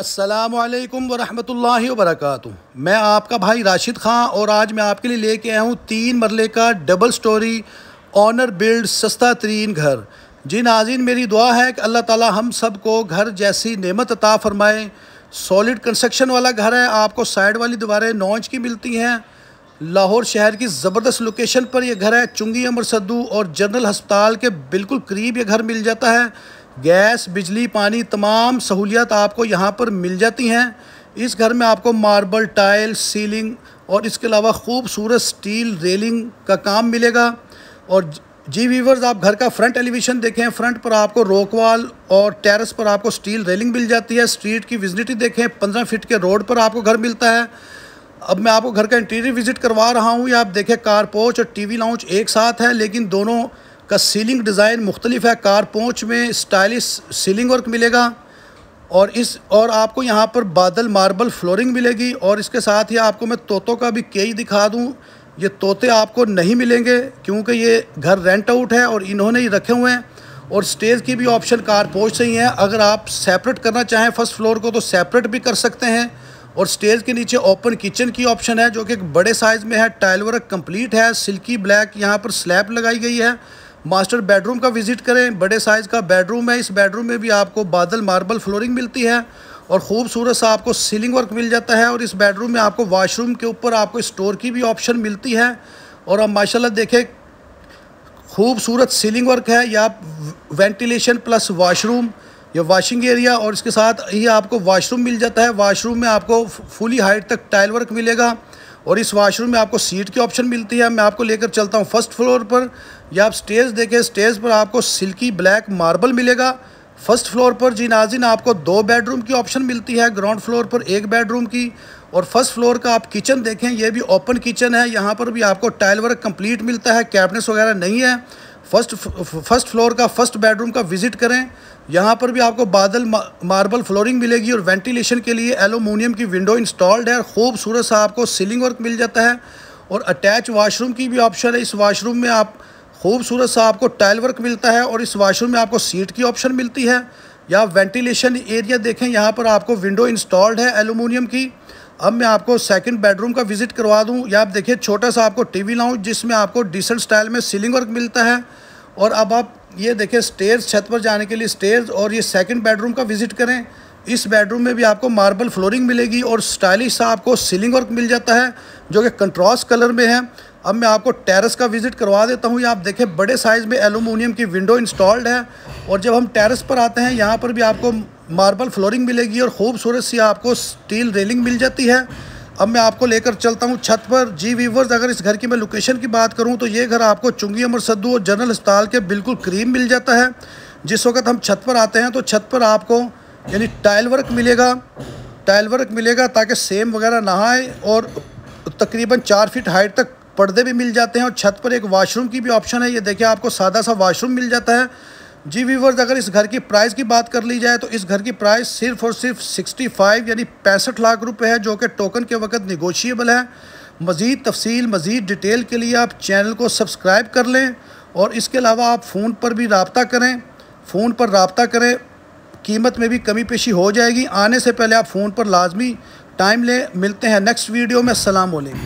असलकम वरहमल वरक मैं आपका भाई राशिद खां और आज मैं आपके लिए लेके आया हूँ तीन मरले का डबल स्टोरी ऑनर बिल्ड सस्ता तरीन घर जी नाजिन मेरी दुआ है कि अल्लाह ताला हम सब को घर जैसी नेमत अता फरमाए सॉलिड कंस्ट्रक्शन वाला घर है आपको साइड वाली दीवारें नॉन्च की मिलती हैं लाहौर शहर की ज़बरदस्त लोकेशन पर यह घर है चुंगी अमर सद्दू और जनरल हस्पताल के बिल्कुल करीब यह घर मिल जाता है गैस बिजली पानी तमाम सहूलियत आपको यहाँ पर मिल जाती हैं इस घर में आपको मार्बल टाइल सीलिंग और इसके अलावा खूबसूरत स्टील रेलिंग का काम मिलेगा और जी वीवर्स आप घर का फ्रंट एलिवेशन देखें फ्रंट पर आपको रोकवाल और टेरेस पर आपको स्टील रेलिंग मिल जाती है स्ट्रीट की विजिटी देखें पंद्रह फिट के रोड पर आपको घर मिलता है अब मैं आपको घर का इंटीरियर विजिट करवा रहा हूँ या आप देखें कारपोच और टी वी एक साथ है लेकिन दोनों का सीलिंग डिज़ाइन मुख्तलिफ है कार पोच में स्टाइलिश सीलिंग वर्क मिलेगा और इस और आपको यहाँ पर बादल मार्बल फ्लोरिंग मिलेगी और इसके साथ ही आपको मैं तोतों का भी केई दिखा दूँ ये तोते आपको नहीं मिलेंगे क्योंकि ये घर रेंट आउट है और इन्होंने ही रखे हुए हैं और स्टेज की भी ऑप्शन कार पहुँच से ही है अगर आप सेपरेट करना चाहें फर्स्ट फ्लोर को तो सेपरेट भी कर सकते हैं और स्टेज के नीचे ओपन किचन की ऑप्शन है जो कि बड़े साइज़ में है टाइल वर्क कंप्लीट है सिल्की ब्लैक यहाँ पर स्लैब लगाई गई है मास्टर बेडरूम का विज़िट करें बड़े साइज़ का बेडरूम है इस बेडरूम में भी आपको बादल मार्बल फ्लोरिंग मिलती है और ख़ूबसूरत सा आपको सीलिंग वर्क मिल जाता है और इस बेडरूम में आपको वाशरूम के ऊपर आपको स्टोर की भी ऑप्शन मिलती है और आप माशाल्लाह देखें खूबसूरत सीलिंग वर्क है या वेंटिलेशन प्लस वाशरूम या वाशिंग एरिया और इसके साथ ही आपको वाशरूम मिल जाता है वाशरूम में आपको फुली हाइट तक टाइल वर्क मिलेगा और इस वाशरूम में आपको सीट की ऑप्शन मिलती है मैं आपको लेकर चलता हूँ फर्स्ट फ्लोर पर या आप स्टेज देखें स्टेज पर आपको सिल्की ब्लैक मार्बल मिलेगा फर्स्ट फ्लोर पर जी नाजिन आपको दो बेडरूम की ऑप्शन मिलती है ग्राउंड फ्लोर पर एक बेडरूम की और फर्स्ट फ्लोर का आप किचन देखें यह भी ओपन किचन है यहाँ पर भी आपको टाइल वर्क कंप्लीट मिलता है कैबिनेट्स वगैरह नहीं है फर्स्ट फर्स्ट फ्लोर का फर्स्ट बेडरूम का विज़िट करें यहाँ पर भी आपको बादल मार्बल फ्लोरिंग मिलेगी और वेंटिलेशन के लिए एलोमोनियम की विंडो इंस्टॉल्ड है खूबसूरत सा आपको सीलिंग वर्क मिल जाता है और अटैच वाशरूम की भी ऑप्शन है इस वाशरूम में आप खूबसूरत सा आपको टाइल वर्क मिलता है और इस वाशरूम में आपको सीट की ऑप्शन मिलती है या वेंटिलेशन एरिया देखें यहाँ पर आपको विंडो इंस्टॉल्ड है एलुमिनियम की अब मैं आपको सेकंड बेडरूम का विजिट करवा दूं या आप देखिए छोटा सा आपको टीवी लाऊं जिसमें आपको डिसेंट स्टाइल में सीलिंग वर्क मिलता है और अब आप ये देखिए स्टेयर्स छत पर जाने के लिए स्टेज और ये सेकंड बेडरूम का विजिट करें इस बेडरूम में भी आपको मार्बल फ्लोरिंग मिलेगी और स्टाइलिश सा आपको सीलिंग वर्क मिल जाता है जो कि कंट्रास्ट कलर में है अब मैं आपको टेरेस का विज़िट करवा देता हूँ यहाँ आप देखें बड़े साइज़ में एलुमिनियम की विंडो इंस्टॉल्ड है और जब हम टेरेस पर आते हैं यहाँ पर भी आपको मार्बल फ्लोरिंग मिलेगी और खूबसूरत सी आपको स्टील रेलिंग मिल जाती है अब मैं आपको लेकर चलता हूँ छत पर जी वीवर्स अगर इस घर की मैं लोकेशन की बात करूँ तो ये घर आपको चुंगी अमर सद्दू और जनरल अस्पताल के बिल्कुल करीब मिल जाता है जिस वक्त हम छत पर आते हैं तो छत पर आपको यानी टाइल वर्क मिलेगा टाइल वर्क मिलेगा ताकि सेम वगैरह ना आए और तकरीबन चार फीट हाइट तक पर्दे भी मिल जाते हैं और छत पर एक वाशरूम की भी ऑप्शन है ये देखिए आपको सादा सा वाशरूम मिल जाता है जी व्यूवर्स अगर इस घर की प्राइस की बात कर ली जाए तो इस घर की प्राइस सिर्फ और सिर्फ 65 यानी पैंसठ लाख रुपए है जो कि टोकन के वक्त निगोशिएबल है मज़ीद तफसील मज़ीद डिटेल के लिए आप चैनल को सब्सक्राइब कर लें और इसके अलावा आप फ़ोन पर भी रबता करें फ़ोन पर रबता करें कीमत में भी कमी पेशी हो जाएगी आने से पहले आप फ़ोन पर लाजमी टाइम लें मिलते हैं नेक्स्ट वीडियो में अल्लाम